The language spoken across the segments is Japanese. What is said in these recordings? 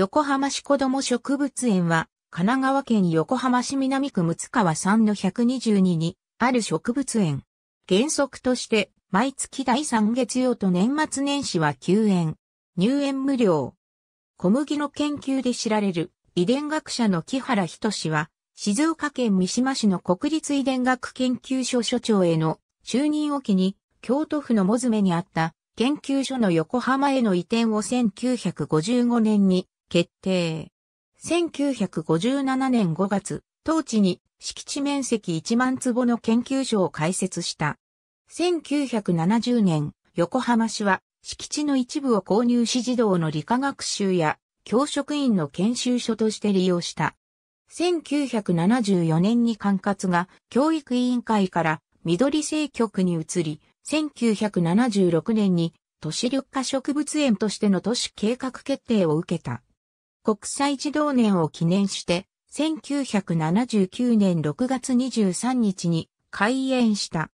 横浜市子ども植物園は、神奈川県横浜市南区六川3の122にある植物園。原則として、毎月第3月曜と年末年始は休園。入園無料。小麦の研究で知られる遺伝学者の木原人氏は、静岡県三島市の国立遺伝学研究所所長への就任を機に、京都府のモズメにあった研究所の横浜への移転を1955年に決定。1957年5月、当地に敷地面積1万坪の研究所を開設した。1970年、横浜市は敷地の一部を購入し児童の理科学習や教職員の研修所として利用した。1974年に管轄が教育委員会から緑政局に移り、1976年に都市緑化植物園としての都市計画決定を受けた。国際児童年を記念して、1979年6月23日に開園した。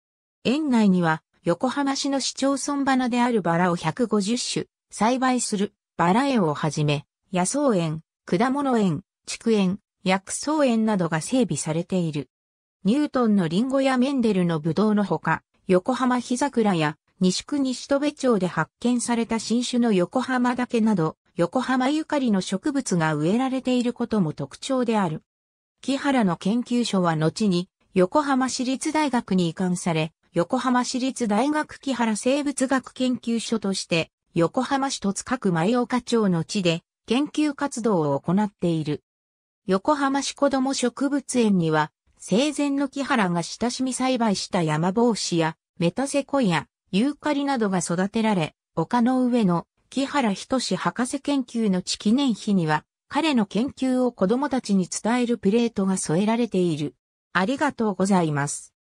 園内には横浜市の市町村花であるバラを150種栽培するバラ園をはじめ、野草園、果物園、畜園、薬草園などが整備されている。ニュートンのリンゴやメンデルのブドウのほか、横浜日桜や西区西戸部町で発見された新種の横浜岳など、横浜ゆかりの植物が植えられていることも特徴である。木原の研究所は後に横浜市立大学に移管され、横浜市立大学木原生物学研究所として横浜市戸塚区前岡町の地で研究活動を行っている。横浜市子ども植物園には生前の木原が親しみ栽培した山帽子やメタセコイア、ユーカリなどが育てられ、丘の上の木原仁博士研究の地記念碑には、彼の研究を子供たちに伝えるプレートが添えられている。ありがとうございます。